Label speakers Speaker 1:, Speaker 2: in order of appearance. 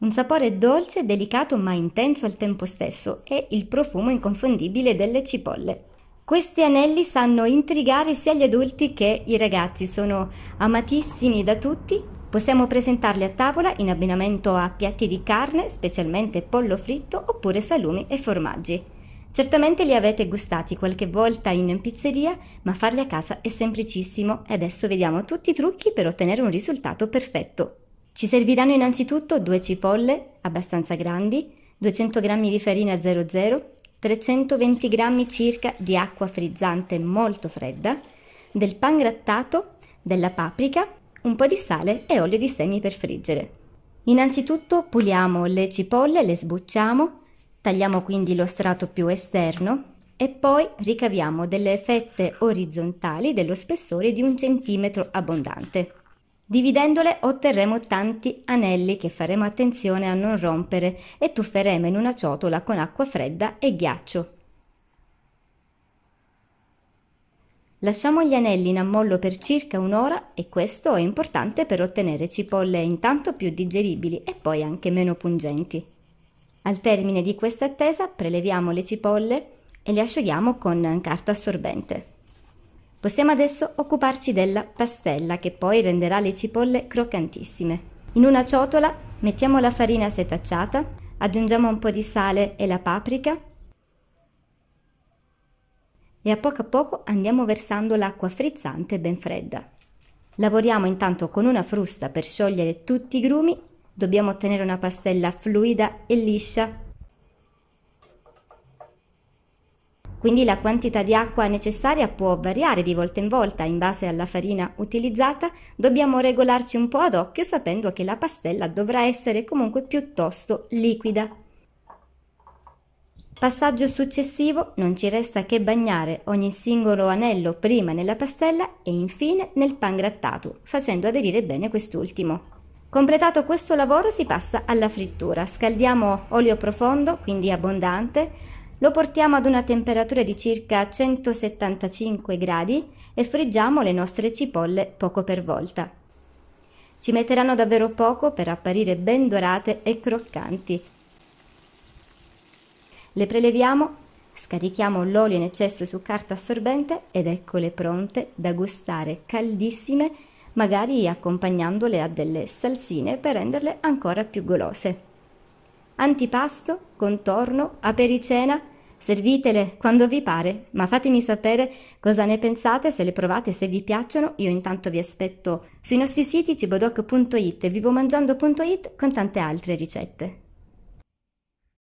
Speaker 1: Un sapore dolce, delicato ma intenso al tempo stesso e il profumo inconfondibile delle cipolle. Questi anelli sanno intrigare sia gli adulti che i ragazzi, sono amatissimi da tutti. Possiamo presentarli a tavola in abbinamento a piatti di carne, specialmente pollo fritto oppure salumi e formaggi. Certamente li avete gustati qualche volta in pizzeria, ma farli a casa è semplicissimo e adesso vediamo tutti i trucchi per ottenere un risultato perfetto. Ci serviranno innanzitutto due cipolle abbastanza grandi, 200 g di farina 00, 320 g circa di acqua frizzante molto fredda, del pan grattato, della paprika, un po' di sale e olio di semi per friggere. Innanzitutto puliamo le cipolle, le sbucciamo, tagliamo quindi lo strato più esterno e poi ricaviamo delle fette orizzontali dello spessore di un centimetro abbondante. Dividendole otterremo tanti anelli che faremo attenzione a non rompere e tufferemo in una ciotola con acqua fredda e ghiaccio. Lasciamo gli anelli in ammollo per circa un'ora e questo è importante per ottenere cipolle intanto più digeribili e poi anche meno pungenti. Al termine di questa attesa preleviamo le cipolle e le asciughiamo con carta assorbente. Possiamo adesso occuparci della pastella che poi renderà le cipolle croccantissime. In una ciotola mettiamo la farina setacciata, aggiungiamo un po' di sale e la paprika e a poco a poco andiamo versando l'acqua frizzante ben fredda. Lavoriamo intanto con una frusta per sciogliere tutti i grumi, dobbiamo ottenere una pastella fluida e liscia quindi la quantità di acqua necessaria può variare di volta in volta in base alla farina utilizzata, dobbiamo regolarci un po' ad occhio sapendo che la pastella dovrà essere comunque piuttosto liquida. Passaggio successivo non ci resta che bagnare ogni singolo anello prima nella pastella e infine nel pan grattato, facendo aderire bene quest'ultimo. Completato questo lavoro si passa alla frittura. Scaldiamo olio profondo, quindi abbondante, lo portiamo ad una temperatura di circa 175 gradi e friggiamo le nostre cipolle poco per volta. Ci metteranno davvero poco per apparire ben dorate e croccanti. Le preleviamo, scarichiamo l'olio in eccesso su carta assorbente ed eccole pronte da gustare caldissime, magari accompagnandole a delle salsine per renderle ancora più golose. Antipasto, contorno, apericena, servitele quando vi pare, ma fatemi sapere cosa ne pensate, se le provate, se vi piacciono. Io intanto vi aspetto sui nostri siti cibodoc.it e vivomangiando.it con tante altre ricette.